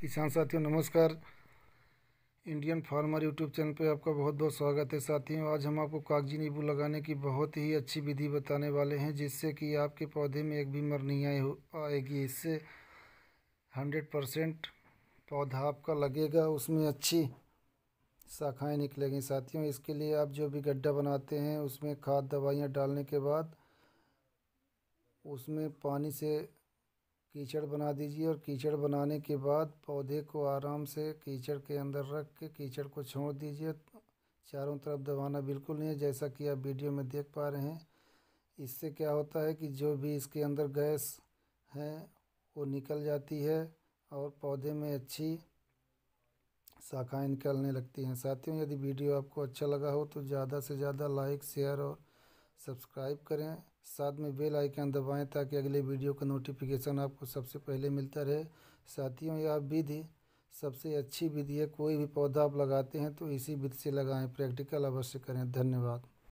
किसान साथियों नमस्कार इंडियन फार्मर यूट्यूब चैनल पे आपका बहुत बहुत स्वागत है साथियों आज हम आपको कागजी नींबू लगाने की बहुत ही अच्छी विधि बताने वाले हैं जिससे कि आपके पौधे में एक बीमार नहीं आए आएगी इससे हंड्रेड परसेंट पौधा आपका लगेगा उसमें अच्छी शाखाएँ निकलेंगी साथियों इसके लिए आप जो भी गड्ढा बनाते हैं उसमें खाद दवाइयाँ डालने के बाद उसमें पानी से कीचड़ बना दीजिए और कीचड़ बनाने के बाद पौधे को आराम से कीचड़ के अंदर रख के कीचड़ को छोड़ दीजिए चारों तरफ दबाना बिल्कुल नहीं है जैसा कि आप वीडियो में देख पा रहे हैं इससे क्या होता है कि जो भी इसके अंदर गैस है वो निकल जाती है और पौधे में अच्छी शाखाएँ निकलने लगती हैं साथियों यदि वीडियो आपको अच्छा लगा हो तो ज़्यादा से ज़्यादा लाइक शेयर और सब्सक्राइब करें साथ में बेल आइकन दबाएं ताकि अगले वीडियो का नोटिफिकेशन आपको सबसे पहले मिलता रहे साथियों यह विधि सबसे अच्छी विधि है कोई भी पौधा आप लगाते हैं तो इसी विधि से लगाएं प्रैक्टिकल अवश्य करें धन्यवाद